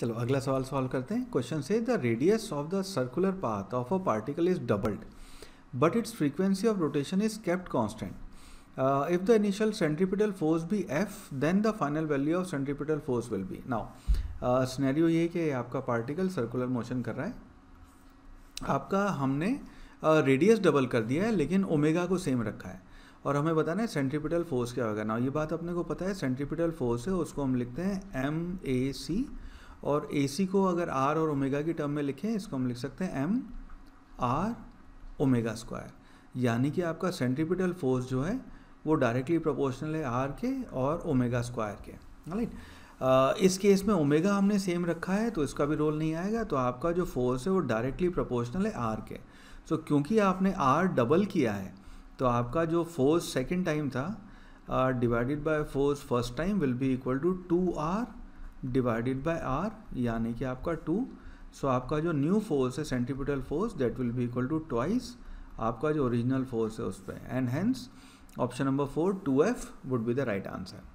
चलो अगला सवाल सॉल्व करते हैं क्वेश्चन से the radius of the circular path of a particle is doubled but its frequency of rotation is kept constant if the initial centripetal force be F then the final value of centripetal force will be now scenario ये कि आपका particle circular motion कर रहा है आपका हमने radius uh, double कर दिया है लेकिन ओमेगा को सेम रखा है और हमें बताना है सेंट्रीपिटल फोर्स क्या होगा ना ये बात अपने को पता है सेंट्रीपिटल फोर्स है उसको हम लिखते हैं एम ए सी और ए सी को अगर आर और ओमेगा की टर्म में लिखें इसको हम लिख सकते हैं एम आर ओमेगा स्क्वायर यानी कि आपका सेंट्रीपिटल फोर्स जो है वो डायरेक्टली प्रोपोर्शनल है आर के और ओमेगा स्क्वायर के राइट इस केस में ओमेगा हमने सेम रखा है तो इसका भी रोल नहीं आएगा तो आपका जो फोर्स है वो डायरेक्टली प्रोपोर्शनल है आर के सो so, क्योंकि आपने आर डबल किया है तो आपका जो फोर्स सेकेंड टाइम था divided by force first time will be equal to two R divided by R यानी कि आपका टू सो आपका जो न्यू फोर्स है centripetal force that will be equal to twice आपका जो ओरिजिनल फोर्स है उस पर and hence option number four two F would be the right answer